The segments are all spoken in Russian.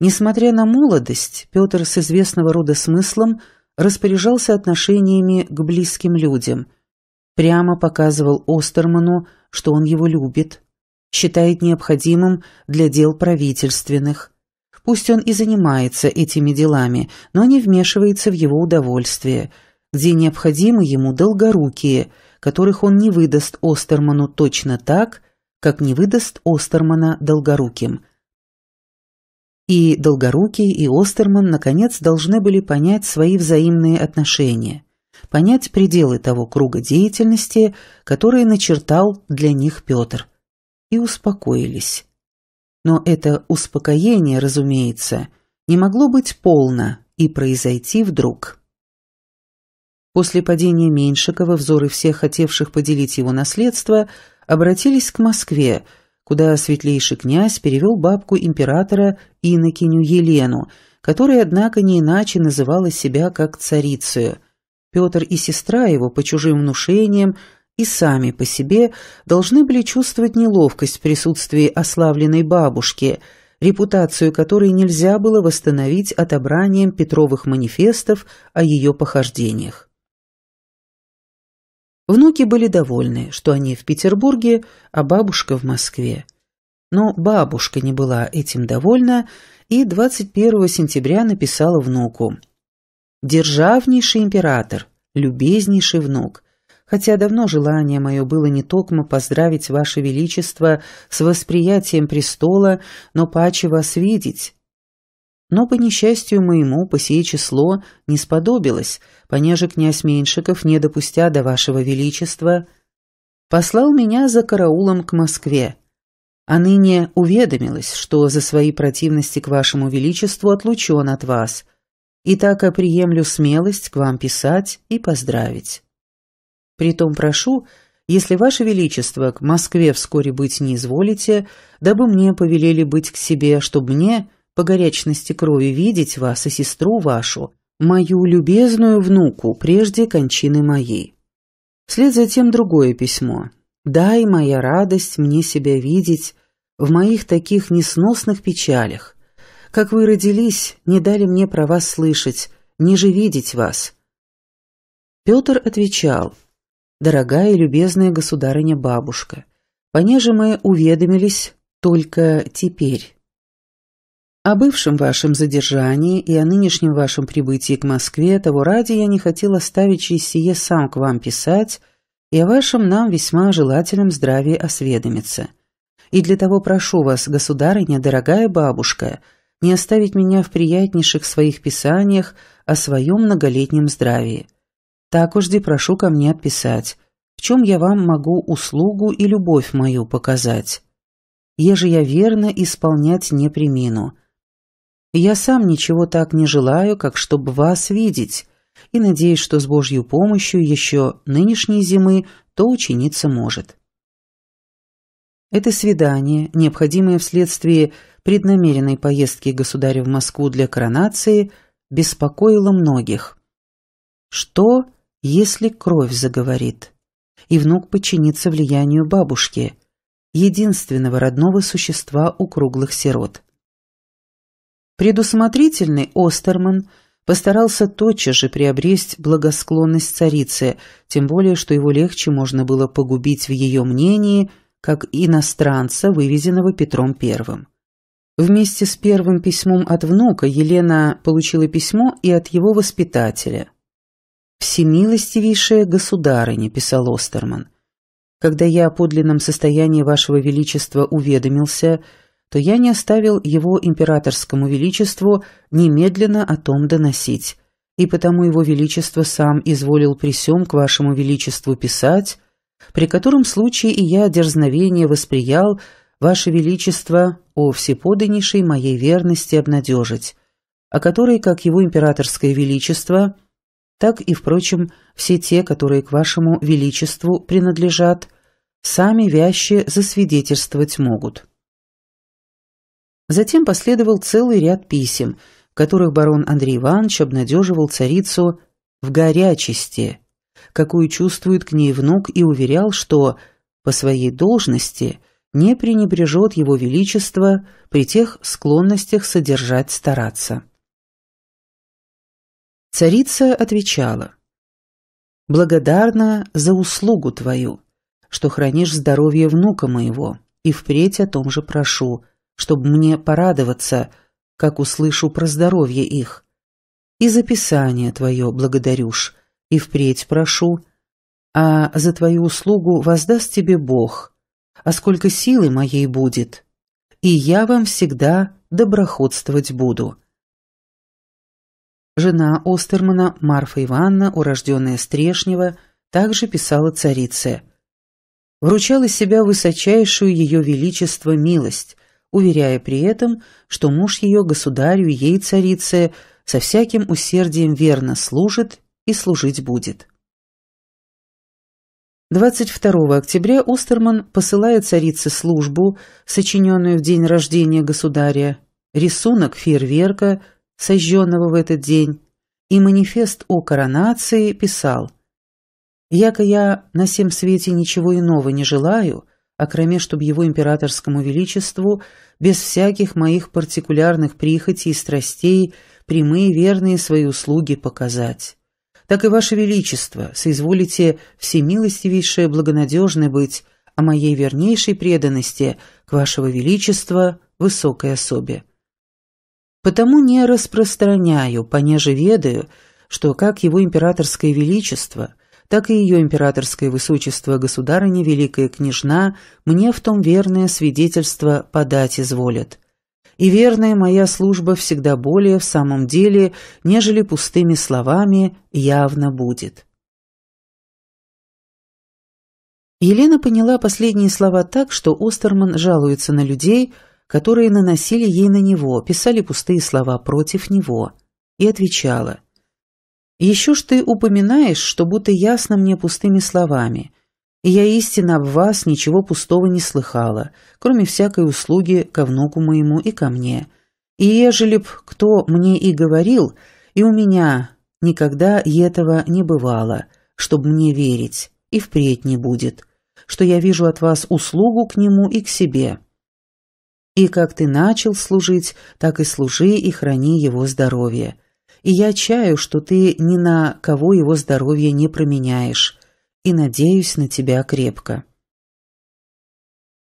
Несмотря на молодость, Петр с известного рода смыслом распоряжался отношениями к близким людям. Прямо показывал Остерману, что он его любит, считает необходимым для дел правительственных. Пусть он и занимается этими делами, но не вмешивается в его удовольствие, где необходимы ему долгорукие, которых он не выдаст Остерману точно так, как не выдаст Остермана долгоруким – и Долгорукий, и Остерман наконец должны были понять свои взаимные отношения, понять пределы того круга деятельности, который начертал для них Петр, и успокоились. Но это успокоение, разумеется, не могло быть полно и произойти вдруг. После падения Меньшикова взоры всех хотевших поделить его наследство обратились к Москве – куда светлейший князь перевел бабку императора инокиню Елену, которая, однако, не иначе называла себя как царицею. Петр и сестра его по чужим внушениям и сами по себе должны были чувствовать неловкость в присутствии ославленной бабушки, репутацию которой нельзя было восстановить отобранием Петровых манифестов о ее похождениях. Внуки были довольны, что они в Петербурге, а бабушка в Москве. Но бабушка не была этим довольна и 21 сентября написала внуку. «Державнейший император, любезнейший внук, хотя давно желание мое было не токмо поздравить Ваше Величество с восприятием престола, но паче вас видеть, но, по несчастью моему, по сие число не сподобилось, понеже князь Меньшиков, не допустя до вашего величества, послал меня за караулом к Москве, а ныне уведомилась, что за свои противности к вашему величеству отлучен от вас, и так я приемлю смелость к вам писать и поздравить. Притом прошу, если ваше величество к Москве вскоре быть не изволите, дабы мне повелели быть к себе, чтобы мне по горячности крови видеть вас и сестру вашу, мою любезную внуку, прежде кончины моей. Вслед за тем другое письмо. «Дай, моя радость, мне себя видеть в моих таких несносных печалях. Как вы родились, не дали мне про вас слышать, не же видеть вас». Петр отвечал, «Дорогая и любезная государыня-бабушка, понеже мы уведомились только теперь». О бывшем вашем задержании и о нынешнем вашем прибытии к Москве того ради я не хотел оставить через сам к вам писать и о вашем нам весьма желательном здравии осведомиться. И для того прошу вас, государыня, дорогая бабушка, не оставить меня в приятнейших своих писаниях о своем многолетнем здравии. Так уж де прошу ко мне отписать, в чем я вам могу услугу и любовь мою показать. Еже я верно исполнять не примену, я сам ничего так не желаю, как чтобы вас видеть, и надеюсь, что с Божьей помощью еще нынешней зимы то ученица может. Это свидание, необходимое вследствие преднамеренной поездки государя в Москву для коронации, беспокоило многих. Что, если кровь заговорит? И внук подчинится влиянию бабушки, единственного родного существа у круглых сирот. Предусмотрительный Остерман постарался тотчас же приобрести благосклонность царицы, тем более, что его легче можно было погубить в ее мнении, как иностранца, вывезенного Петром I. Вместе с первым письмом от внука Елена получила письмо и от его воспитателя. «Всемилостивейшая государыня», — писал Остерман, — «когда я о подлинном состоянии вашего величества уведомился», — то я не оставил его императорскому величеству немедленно о том доносить, и потому его величество сам изволил присем к вашему величеству писать, при котором случае и я дерзновение восприял ваше величество о всеподаннейшей моей верности обнадежить, о которой, как его императорское величество, так и, впрочем, все те, которые к вашему величеству принадлежат, сами вяще засвидетельствовать могут». Затем последовал целый ряд писем, в которых барон Андрей Иванович обнадеживал царицу в горячести, какую чувствует к ней внук, и уверял, что по своей должности не пренебрежет его величество при тех склонностях содержать стараться. Царица отвечала, «Благодарна за услугу твою, что хранишь здоровье внука моего, и впредь о том же прошу, — чтобы мне порадоваться, как услышу про здоровье их. И за Писание твое благодарюшь, и впредь прошу, а за твою услугу воздаст тебе Бог, а сколько силы моей будет, и я вам всегда доброходствовать буду». Жена Остермана, Марфа Ивановна, урожденная Стрешнева, также писала царице. «Вручала себя высочайшую ее величество милость, уверяя при этом, что муж ее государю ей царице со всяким усердием верно служит и служить будет. 22 октября Остерман посылает царице службу, сочиненную в день рождения государя, рисунок фейерверка, сожженного в этот день, и манифест о коронации писал «Яко я на всем свете ничего иного не желаю», окроме а чтоб его императорскому величеству, без всяких моих партикулярных прихотей и страстей, прямые верные свои услуги показать. Так и, Ваше Величество, соизволите всемилостивейшее благонадежное быть о моей вернейшей преданности к Вашего Величества высокой особе. Потому не распространяю, понеже ведаю, что как Его Императорское Величество – так и ее императорское высочество государыня Великая Княжна мне в том верное свидетельство подать изволят. И верная моя служба всегда более в самом деле, нежели пустыми словами, явно будет. Елена поняла последние слова так, что Остерман жалуется на людей, которые наносили ей на него, писали пустые слова против него, и отвечала – еще ж ты упоминаешь, что будто ясно мне пустыми словами. я истинно об вас ничего пустого не слыхала, кроме всякой услуги ко внуку моему и ко мне. И ежели б кто мне и говорил, и у меня никогда и этого не бывало, чтоб мне верить, и впредь не будет, что я вижу от вас услугу к нему и к себе. И как ты начал служить, так и служи и храни его здоровье» и я чаю, что ты ни на кого его здоровье не променяешь, и надеюсь на тебя крепко».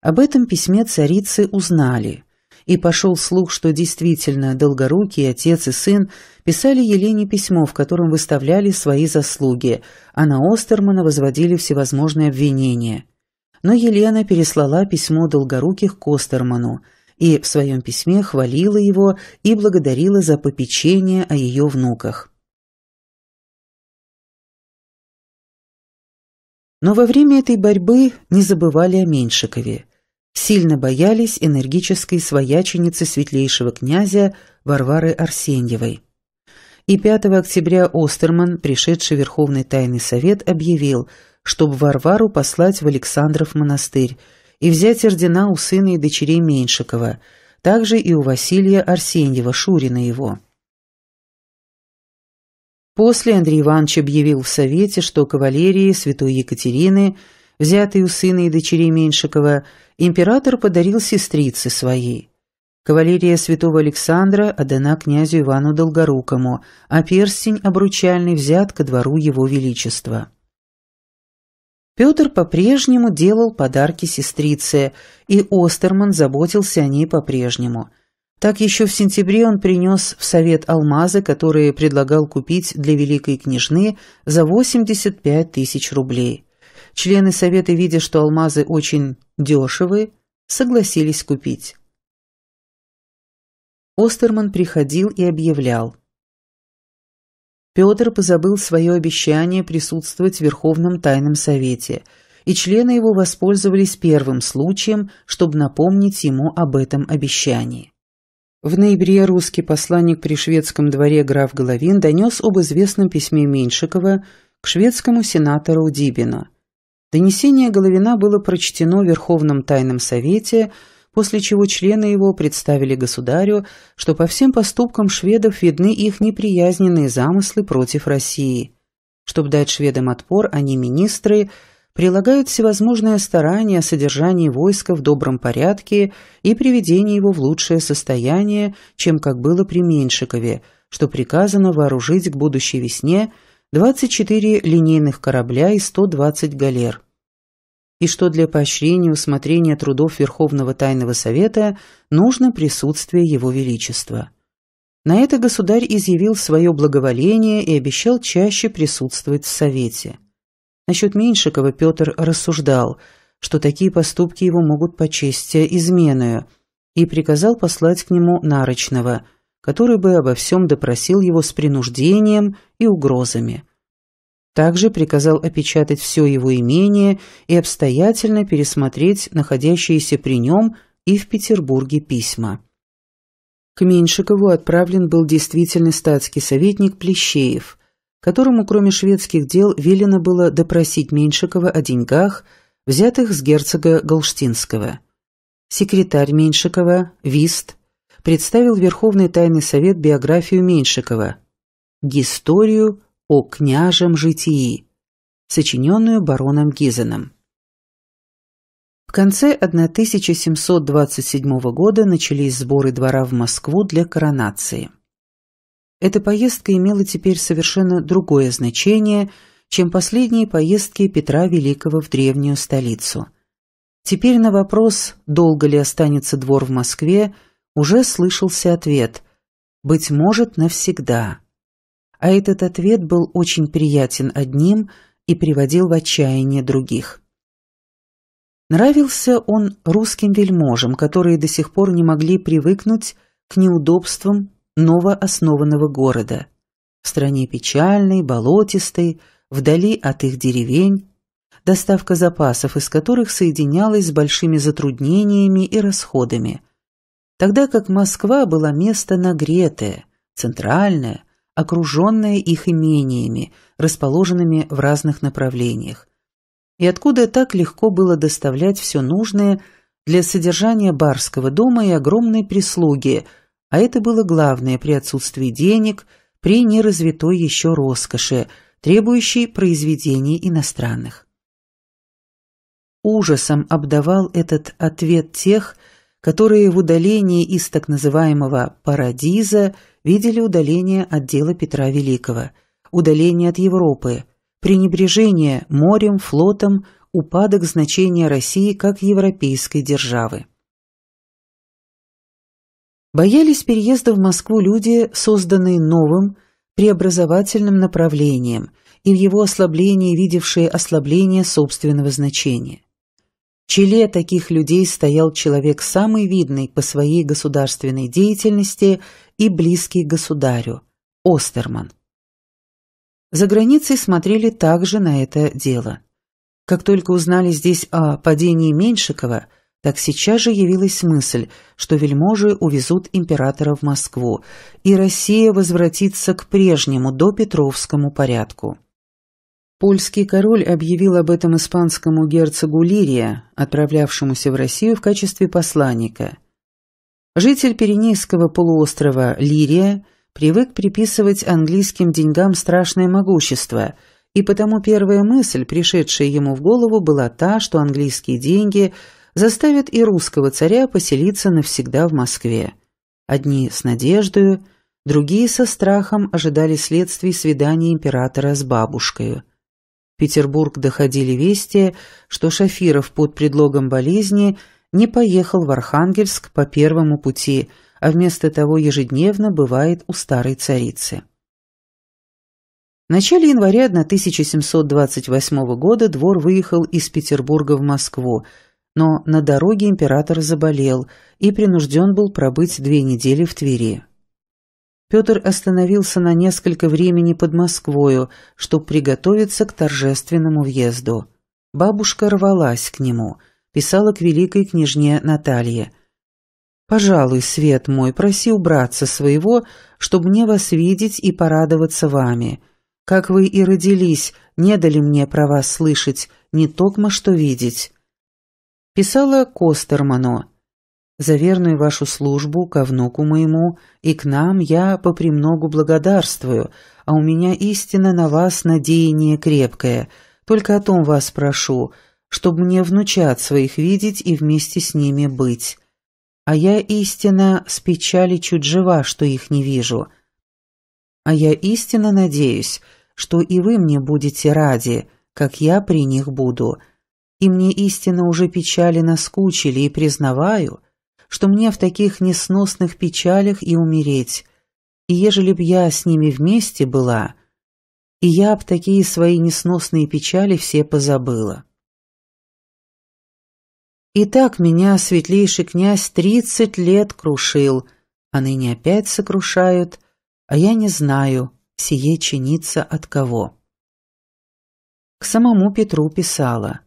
Об этом письме царицы узнали, и пошел слух, что действительно Долгорукий, отец и сын писали Елене письмо, в котором выставляли свои заслуги, а на Остермана возводили всевозможные обвинения. Но Елена переслала письмо Долгоруких к Остерману – и в своем письме хвалила его и благодарила за попечение о ее внуках. Но во время этой борьбы не забывали о Меньшикове. Сильно боялись энергической свояченицы светлейшего князя Варвары Арсеньевой. И 5 октября Остерман, пришедший Верховный Тайный Совет, объявил, чтобы Варвару послать в Александров монастырь – и взять ордена у сына и дочерей Меньшикова, также и у Василия Арсеньева, Шурина его. После Андрей Иванович объявил в Совете, что кавалерии святой Екатерины, взятой у сына и дочерей Меньшикова, император подарил сестрице своей. Кавалерия святого Александра отдана князю Ивану Долгорукому, а перстень обручальный взят ко двору его величества. Петр по-прежнему делал подарки сестрице, и Остерман заботился о ней по-прежнему. Так еще в сентябре он принес в совет алмазы, которые предлагал купить для великой княжны за 85 тысяч рублей. Члены совета, видя, что алмазы очень дешевы, согласились купить. Остерман приходил и объявлял – Петр позабыл свое обещание присутствовать в Верховном Тайном Совете, и члены его воспользовались первым случаем, чтобы напомнить ему об этом обещании. В ноябре русский посланник при шведском дворе граф Головин донес об известном письме Меньшикова к шведскому сенатору Дибина. Донесение Головина было прочтено в Верховном Тайном Совете – после чего члены его представили государю, что по всем поступкам шведов видны их неприязненные замыслы против России. Чтобы дать шведам отпор, они, министры, прилагают всевозможные старания о содержании войска в добром порядке и приведении его в лучшее состояние, чем как было при Меньшикове, что приказано вооружить к будущей весне 24 линейных корабля и 120 галер и что для поощрения усмотрения трудов Верховного Тайного Совета нужно присутствие Его Величества. На это государь изъявил свое благоволение и обещал чаще присутствовать в Совете. Насчет Меньшикова Петр рассуждал, что такие поступки его могут почесть изменою, и приказал послать к нему Нарочного, который бы обо всем допросил его с принуждением и угрозами. Также приказал опечатать все его имение и обстоятельно пересмотреть находящиеся при нем и в Петербурге письма. К Меньшикову отправлен был действительный статский советник Плещеев, которому, кроме шведских дел, велено было допросить Меньшикова о деньгах, взятых с герцога Голштинского. Секретарь Меньшикова, Вист, представил Верховный тайный совет биографию Меньшикова, гисторию о княжем житии, сочиненную бароном Гизеном. В конце 1727 года начались сборы двора в Москву для коронации. Эта поездка имела теперь совершенно другое значение, чем последние поездки Петра Великого в древнюю столицу. Теперь на вопрос, долго ли останется двор в Москве, уже слышался ответ «Быть может, навсегда» а этот ответ был очень приятен одним и приводил в отчаяние других. Нравился он русским вельможам, которые до сих пор не могли привыкнуть к неудобствам новооснованного города. В стране печальной, болотистой, вдали от их деревень, доставка запасов из которых соединялась с большими затруднениями и расходами, тогда как Москва была место нагретое, центральное, окруженная их имениями, расположенными в разных направлениях. И откуда так легко было доставлять все нужное для содержания барского дома и огромной прислуги, а это было главное при отсутствии денег, при неразвитой еще роскоши, требующей произведений иностранных. Ужасом обдавал этот ответ тех, которые в удалении из так называемого «парадиза» видели удаление от дела Петра Великого, удаление от Европы, пренебрежение морем, флотом, упадок значения России как европейской державы. Боялись переезда в Москву люди, созданные новым, преобразовательным направлением и в его ослаблении видевшие ослабление собственного значения. В челе таких людей стоял человек самый видный по своей государственной деятельности и близкий государю, Остерман. За границей смотрели также на это дело. Как только узнали здесь о падении Меньшикова, так сейчас же явилась мысль, что вельможи увезут императора в Москву, и Россия возвратится к прежнему допетровскому порядку. Польский король объявил об этом испанскому герцогу Лирия, отправлявшемуся в Россию в качестве посланника – Житель Пиренейского полуострова Лирия привык приписывать английским деньгам страшное могущество, и потому первая мысль, пришедшая ему в голову, была та, что английские деньги заставят и русского царя поселиться навсегда в Москве. Одни с надеждою, другие со страхом ожидали следствий свидания императора с бабушкой. В Петербург доходили вести, что Шафиров под предлогом болезни – не поехал в Архангельск по первому пути, а вместо того ежедневно бывает у старой царицы. В начале января 1728 года двор выехал из Петербурга в Москву, но на дороге император заболел и принужден был пробыть две недели в Твери. Петр остановился на несколько времени под Москвою, чтобы приготовиться к торжественному въезду. Бабушка рвалась к нему – писала к великой княжне Наталье. «Пожалуй, свет мой, проси убраться своего, чтобы мне вас видеть и порадоваться вами. Как вы и родились, не дали мне про вас слышать, не токмо что видеть». Писала Костермано. «За верную вашу службу ко внуку моему и к нам я попремногу благодарствую, а у меня истинно на вас надеяние крепкое. Только о том вас прошу, чтобы мне внучат своих видеть и вместе с ними быть. А я истинно с печали чуть жива, что их не вижу. А я истинно надеюсь, что и вы мне будете ради, как я при них буду. И мне истинно уже печали наскучили, и признаваю, что мне в таких несносных печалях и умереть. И ежели б я с ними вместе была, и я б такие свои несносные печали все позабыла. И так меня светлейший князь тридцать лет крушил, а ныне опять сокрушают, а я не знаю, сие чиниться от кого. К самому Петру писала.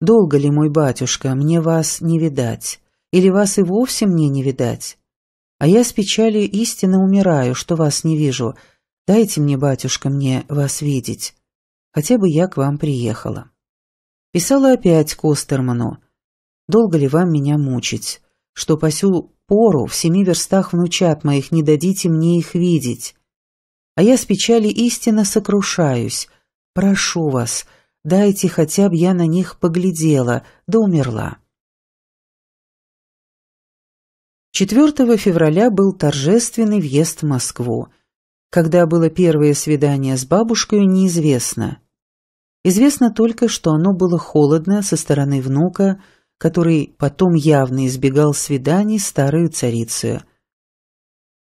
«Долго ли, мой батюшка, мне вас не видать? Или вас и вовсе мне не видать? А я с печалью истинно умираю, что вас не вижу. Дайте мне, батюшка, мне вас видеть. Хотя бы я к вам приехала». Писала опять Костерману долго ли вам меня мучить, что по сю пору в семи верстах внучат моих не дадите мне их видеть. А я с печали истинно сокрушаюсь. Прошу вас, дайте хотя б я на них поглядела, да умерла». 4 февраля был торжественный въезд в Москву. Когда было первое свидание с бабушкой, неизвестно. Известно только, что оно было холодно со стороны внука, который потом явно избегал свиданий с старой царицей.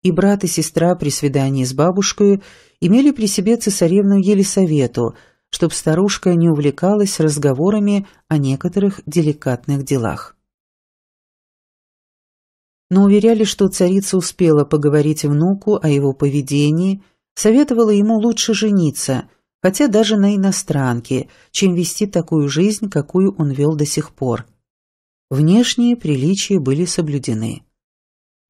И брат и сестра при свидании с бабушкой имели при себе цесаревну Елисавету, чтоб старушка не увлекалась разговорами о некоторых деликатных делах. Но уверяли, что царица успела поговорить внуку о его поведении, советовала ему лучше жениться, хотя даже на иностранке, чем вести такую жизнь, какую он вел до сих пор – Внешние приличия были соблюдены.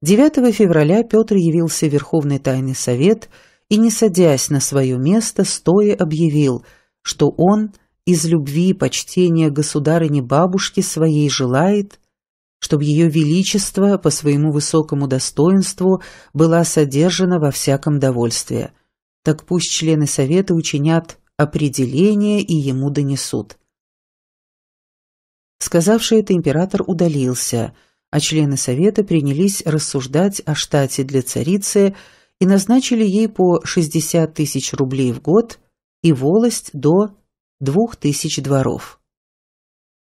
9 февраля Петр явился в Верховный Тайный Совет и, не садясь на свое место, стоя объявил, что он из любви и почтения государыне-бабушки своей желает, чтобы ее величество по своему высокому достоинству была содержана во всяком довольстве. Так пусть члены Совета учинят определение и ему донесут. Сказавший это, император удалился, а члены совета принялись рассуждать о штате для царицы и назначили ей по 60 тысяч рублей в год и волость до 2000 дворов.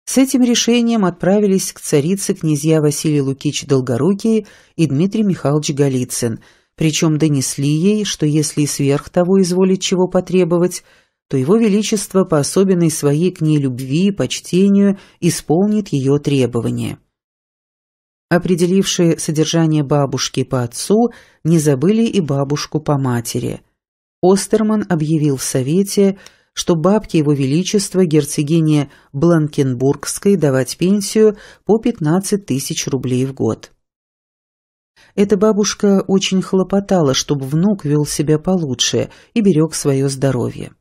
С этим решением отправились к царице князья Василий Лукич Долгорукий и Дмитрий Михайлович Голицын, причем донесли ей, что если сверх того изволит чего потребовать – то Его Величество по особенной своей к ней любви и почтению исполнит ее требования. Определившие содержание бабушки по отцу, не забыли и бабушку по матери. Остерман объявил в Совете, что бабке Его Величества, герцогине Бланкенбургской, давать пенсию по 15 тысяч рублей в год. Эта бабушка очень хлопотала, чтобы внук вел себя получше и берег свое здоровье.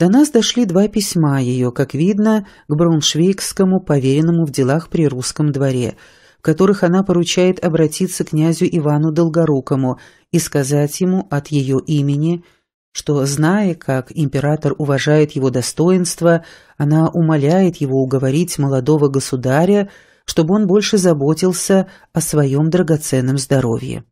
До нас дошли два письма ее, как видно, к брауншвейгскому поверенному в делах при русском дворе, в которых она поручает обратиться к князю Ивану Долгорукому и сказать ему от ее имени, что, зная, как император уважает его достоинство, она умоляет его уговорить молодого государя, чтобы он больше заботился о своем драгоценном здоровье.